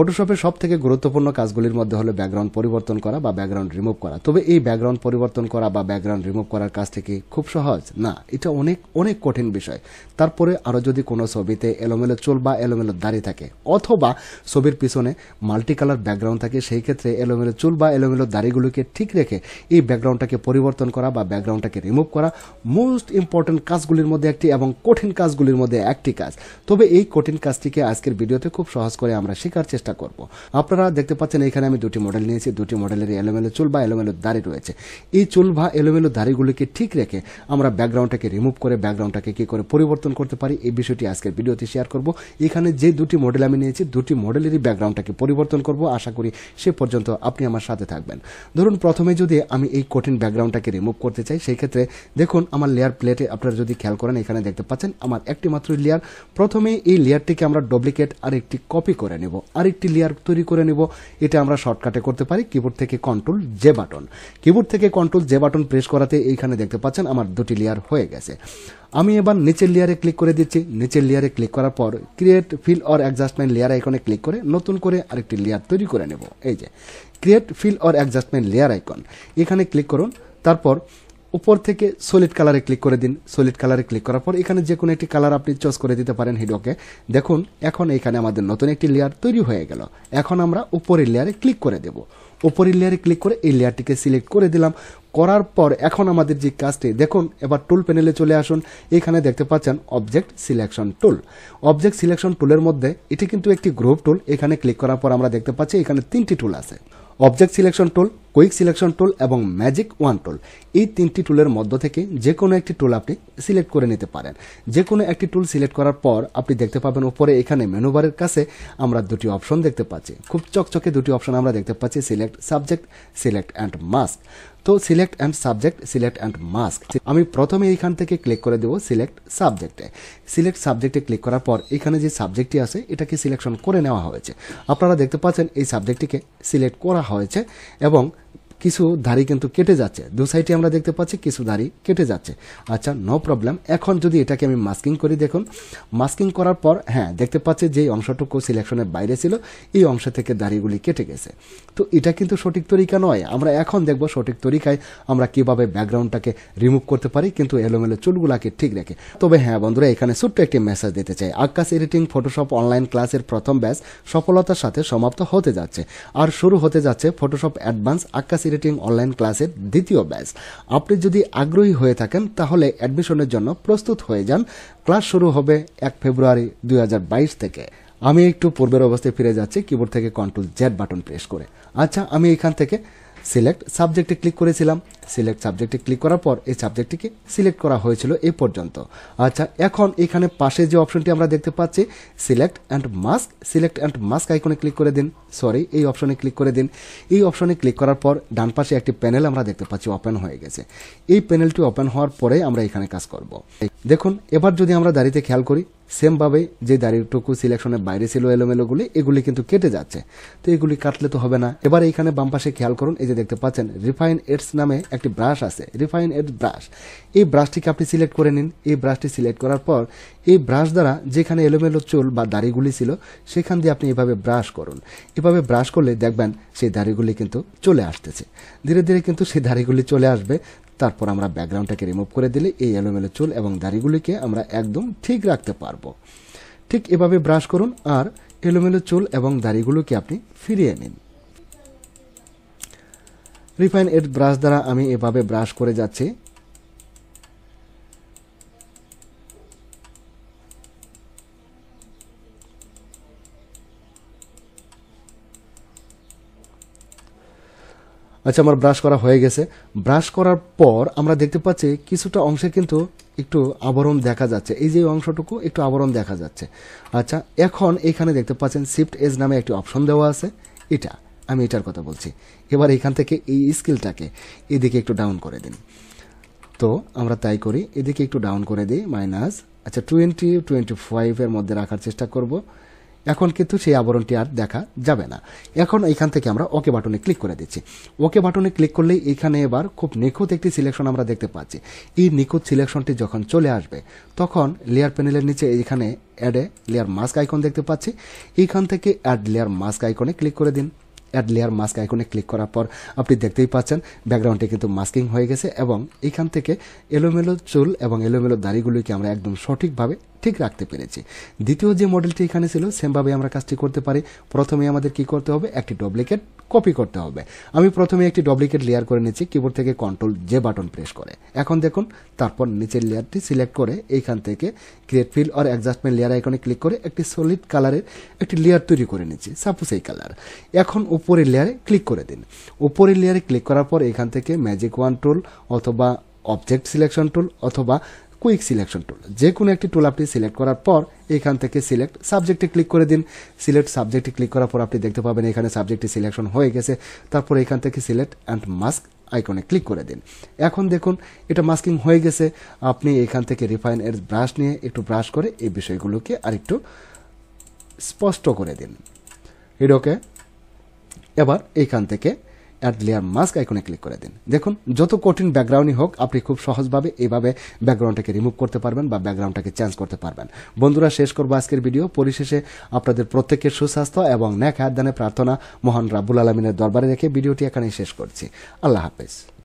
ফটোশপের সব থেকে গুরুত্বপূর্ণ কাজগুলির মধ্যে হলো ব্যাকগ্রাউন্ড পরিবর্তন করা বা ব্যাকগ্রাউন্ড রিমুভ করা তবে এই ব্যাকগ্রাউন্ড পরিবর্তন করা বা ব্যাকগ্রাউন্ড রিমুভ করার কাজটি কি খুব সহজ না এটা অনেক অনেক কঠিন বিষয় তারপরে আরও যদি কোনো ছবিতে এলোমেলো চুল বা এলোমেলো দাড়ি থাকে অথবা ছবির পিছনে মাল্টি কালার ব্যাকগ্রাউন্ড থাকে সেই ক্ষেত্রে এলোমেলো চুল বা এলোমেলো দাড়িগুলোকে ঠিক রেখে এই ব্যাকগ্রাউন্ডটাকে পরিবর্তন করা বা ব্যাকগ্রাউন্ডটাকে রিমুভ করা মোস্ট ইম্পর্টেন্ট কাজগুলির মধ্যে একটি এবং কঠিন কাজগুলির মধ্যে একটি কাজ তবে এই কঠিন কাজটিকে আজকের ভিডিওতে খুব সহজ করে আমরা শেখার চেষ্টা চেষ্টা করব আপনারা দেখতে পাচ্ছেন এখানে আমি দুটি মডেল নিয়েছি দুটি মডেলের এলোমেলো চুল বা এলোমেলো দাড়ি রয়েছে এই চুল বা এলোমেলো দাড়িগুলিকে ঠিক রেখে আমরা ব্যাকগ্রাউন্ডটাকে রিমুভ করে ব্যাকগ্রাউন্ডটাকে কি করে পরিবর্তন করতে পারি এই বিষয়টি আজকের ভিডিওতে শেয়ার করব এখানে যে দুটি মডেল আমি নিয়েছি দুটি মডেলেরই ব্যাকগ্রাউন্ডটাকে পরিবর্তন করব আশা করি সে পর্যন্ত আপনি আমার সাথে থাকবেন ধরুন প্রথমে যদি আমি এই কঠিন ব্যাকগ্রাউন্ডটাকে রিমুভ করতে চাই সেই ক্ষেত্রে দেখুন আমার লেয়ার প্লেটে আপনারা যদি খেয়াল করেন এখানে দেখতে পাচ্ছেন আমার একটি মাত্র লেয়ার প্রথমে এই লেয়ারটিকে আমরা ডুপ্লিকেট আর একটি কপি করে নেব আর একটি লেয়ার তৈরি করে নিব এটা আমরা শর্টকাটে করতে পারি কিবোর্ড থেকে কন্ট্রোল জে বাটন কিবোর্ড থেকে কন্ট্রোল জে বাটন প্রেস করাতে এইখানে দেখতে পাচ্ছেন আমার দুটি লেয়ার হয়ে গেছে আমি এবার নিচের লেয়ারে ক্লিক করে দিচ্ছি নিচের লেয়ারে ক্লিক করার পর create fill or adjustment layer আইকনে ক্লিক করে নতুন করে আরেকটি লেয়ার তৈরি করে নেব এই যে create fill or adjustment layer icon এখানে ক্লিক করুন তারপর উপর থেকে সলিড কালারে ক্লিক করে দিন সলিড কালারে ক্লিক করার পর এখানে যে কোনো একটি কালার আপনি চয়েস করে দিতে পারেন হিডোকে দেখুন এখন এখানে আমাদের নতুন একটি লেয়ার তৈরি হয়ে গেল এখন আমরা উপরের লেয়ারে ক্লিক করে দেব উপরের লেয়ারে ক্লিক করে এই লেয়ারটিকে সিলেক্ট করে দিলাম করার পর এখন আমাদের যে কাজটি দেখুন এবার টুল প্যানেলে চলে আসুন এখানে দেখতে পাচ্ছেন object selection tool object selection টুলের মধ্যে এটি কিন্তু একটি গ্রুপ টুল এখানে ক্লিক করার পর আমরা দেখতে পাচ্ছি এখানে তিনটি টুল আছে object selection tool quick selection tool এবং ম্যাজিক ওয়ান টুল এই তিনটি টুলের মধ্য থেকে যে কোনো একটি টুল আপনি সিলেক্ট করে নিতে পারেন যে কোনো একটি টুল সিলেক্ট করার পর আপনি দেখতে পাবেন উপরে এখানে মেনুবারের কাছে আমরা দুটি অপশন দেখতে পাচ্ছি খুব চকচকে দুটি অপশন আমরা দেখতে পাচ্ছি select subject select and mask তো select and subject select and mask আমি প্রথমে এখান থেকে ক্লিক করে দেবো সিলেক্ট সাবজেক্টে সিলেক্ট সাবজেক্টে ক্লিক করার পর এখানে যে সাবজেক্টটি আছে এটাকে সিলেকশন করে নেওয়া হয়েছে আপনারা দেখতে পাচ্ছেন এই সাবজেক্টটিকে সিলেক্ট করা হয়েছে এবং কিছু দাড়ি কিন্তু কেটে যাচ্ছে দু সাইডে আমরা দেখতে পাচ্ছি কিছু দাড়ি কেটে যাচ্ছে আচ্ছা নো প্রবলেম এখন যদি এটাকে আমি মাস্কিং করি দেখুন মাস্কিং করার পর হ্যাঁ দেখতে পাচ্ছি যে অংশটুকু সিলেকশনের বাইরে ছিল এই অংশ থেকে দাড়িগুলি কেটে গেছে তো এটা কিন্তু সঠিক তরিকা নয় আমরা এখন দেখব সঠিক তরিকায় আমরা কিভাবে ব্যাকগ্রাউন্ডটাকে রিমুভ করতে পারি কিন্তু এলোমেলো চুলগুলাকে ঠিক রেখে তবে হ্যাঁ বন্ধুরা এখানে ছোট্ট একটি মেসেজ দিতে চাই আকাশ এডিটিং ফটোশপ অনলাইন ক্লাসের প্রথম ব্যাচ সফলতার সাথে সমাপ্ত হতে যাচ্ছে আর শুরু হতে যাচ্ছে Photoshop advance Akash facilitating online ক্লাসের দ্বিতীয় ব্যাচ আপনি যদি আগ্রহী হয়ে থাকেন তাহলে অ্যাডমিশনের জন্য প্রস্তুত হয়ে যান ক্লাস শুরু হবে এক ফেব্রুয়ারি দুই থেকে আমি একটু পূর্বের অবস্থায় ফিরে যাচ্ছি কিবোর্ড থেকে কন্ট্রোল জেড বাটন প্রেস করে আচ্ছা আমি এখান থেকে সিলেক্ট সাবজেক্টে ক্লিক করেছিলাম সিলেক্ট সাবজেক্টে ক্লিক করার পর এই সাবজেক্টটিকে সিলেক্ট করা হয়েছিল এ পর্যন্ত আচ্ছা এখন এখানে পাশে যে অপশনটি আমরা দেখতে পাচ্ছি select and mask select and mask আইকনে ক্লিক করে দিন সরি এই অপশনে ক্লিক করে দিন এই অপশনে ক্লিক করার পর ডান পাশে একটি প্যানেল আমরা দেখতে পাচ্ছি ওপেন হয়ে গেছে এই প্যানেলটি ওপেন হওয়ার পরে আমরা এখানে কাজ করব দেখুন এবার যদি আমরা দাঁড়িতে খেয়াল করি সেমভাবে যে দাঁড়িয়েটুকু সিলেকশনের বাইরে ছিল এলোমেলোগুলি এগুলি কিন্তু কেটে যাচ্ছে তো এগুলি কাটলে তো হবে না এবার এইখানে বাম পাশে খেয়াল করুন এই যে দেখতে পাচ্ছেন রিফাইন এডস নামে একটি ব্রাশ আছে রিফাইন এডস ব্রাশ এই ব্রাশটিকে আপনি সিলেক্ট করে নিন এই ব্রাশটি সিলেক্ট করার পর এই ব্রাশ দ্বারা যেখানে এলোমেলো চুল বা দাড়িগুলি ছিল সেখান দিয়ে আপনি এভাবে ব্রাশ করুন এভাবে ব্রাশ করলে দেখবেন সেই দাড়িগুলি কিন্তু চলে আসতেছে ধীরে ধীরে কিন্তু সেই দাড়িগুলি চলে আসবে তারপর আমরা ব্যাকগ্রাউন্ডটাকে রিমুভ করে দিলে এই এলোমেলো চুল এবং দাড়িগুলিকে আমরা একদম ঠিক রাখতে পারবো ঠিক এভাবে ব্রাশ করুন আর এলোমেলো চুল এবং দাড়িগুলোকে আপনি ফিরিয়ে নিন রিফাইন এর ব্রাশ দ্বারা আমি এভাবে ব্রাশ করে যাচ্ছি আচ্ছা আমার ব্রাশ করা হয়ে গেছে ব্রাশ করার পর আমরা দেখতে পাচ্ছি কিছুটা অংশে কিন্তু একটু আবরণ দেখা যাচ্ছে এই যে অংশটুকু একটু আবরণ দেখা যাচ্ছে আচ্ছা এখন এখানে দেখতে পাচ্ছেন শিফট এজ নামে একটি অপশন দেওয়া আছে এটা আমি এটার কথা বলছি এবার এখান থেকে এই স্কিলটাকে এদিকে একটু ডাউন করে দিন তো আমরা তাই করি এদিকে একটু ডাউন করে দিই মাইনাস আচ্ছা টোয়েন্টি টোয়েন্টি ফাইভের মধ্যে রাখার চেষ্টা করব এখন কিন্তু সেই আবরণটি আর দেখা যাবে না এখন এখান থেকে আমরা ওকে বাটনে ক্লিক করে দিচ্ছি ওকে বাটনে ক্লিক করলেই এখানে এবার খুব নিখুঁত একটি সিলেকশন আমরা দেখতে পাচ্ছি এই নিখুঁত সিলেকশনটি যখন চলে আসবে তখন লেয়ার প্যানেলের নিচে এখানে অ্যাডে লেয়ার মাস্ক আইকন দেখতে পাচ্ছি এইখান থেকে অ্যাড লেয়ার মাস্ক আইকনে ক্লিক করে দিন অ্যাড লেয়ার মাস্ক আইকনে ক্লিক করার পর আপনি দেখতেই পাচ্ছেন ব্যাকগ্রাউন্ডটি কিন্তু মাস্কিং হয়ে গেছে এবং এখান থেকে এলোমেলো চুল এবং এলোমেলো দাড়িগুলিকে আমরা একদম সঠিকভাবে ঠিক রাখতে পেরেছি দ্বিতীয় যে মডেলটি এখানে ছিল সেমভাবে আমরা কাজটি করতে পারি প্রথমে আমাদের কি করতে হবে একটি ডুপ্লিকেট কপি করতে হবে আমি প্রথমে একটি ডুপ্লিকেট লেয়ার করে নিচ্ছি কিবোর্ড থেকে কন্ট্রোল যে বাটন প্রেস করে এখন দেখুন তারপর নিচের লেয়ারটি সিলেক্ট করে এইখান থেকে create fill or adjustment layer আইকনে ক্লিক করে একটি সলিড কালারের একটি লেয়ার তৈরি করে নিচ্ছি সাপোজ এই কালার এখন উপরের লেয়ারে ক্লিক করে দিন উপরের লেয়ারে ক্লিক করার পর এখান থেকে ম্যাজিক ওয়ান টুল অথবা অবজেক্ট সিলেকশন টুল অথবা কুইক সিলেকশন টুল যে কোনো একটি টুল আপনি সিলেক্ট করার পর এখান থেকে সিলেক্ট সাবজেক্টে ক্লিক করে দিন সিলেক্ট সাবজেক্টে ক্লিক করার পর আপনি দেখতে পাবেন এখানে সাবজেক্টটি সিলেকশন হয়ে গেছে তারপর এখান থেকে সিলেক্ট অ্যান্ড মাস্ক আইকনে ক্লিক করে দিন এখন দেখুন এটা মাস্কিং হয়ে গেছে আপনি এখান থেকে রিফাইন এর ব্রাশ নিয়ে একটু ব্রাশ করে এই বিষয়গুলোকে আরেকটু স্পষ্ট করে দিন এটাকে এবার এইখান থেকে অ্যাড লেয়ার মাস্ক আইকনে ক্লিক করে দিন দেখুন যত কঠিন ব্যাকগ্রাউন্ডই হোক আপনি খুব সহজভাবে এইভাবে ব্যাকগ্রাউন্ডটাকে রিমুভ করতে পারবেন বা ব্যাকগ্রাউন্ডটাকে চেঞ্জ করতে পারবেন বন্ধুরা শেষ করবো আজকের ভিডিও পরিশেষে আপনাদের প্রত্যেকের সুস্বাস্থ্য এবং ন্যাক হায়াত প্রার্থনা মহান রাবুল আলমিনের দরবারে রেখে ভিডিওটি এখানেই শেষ করছি আল্লাহ হাফেজ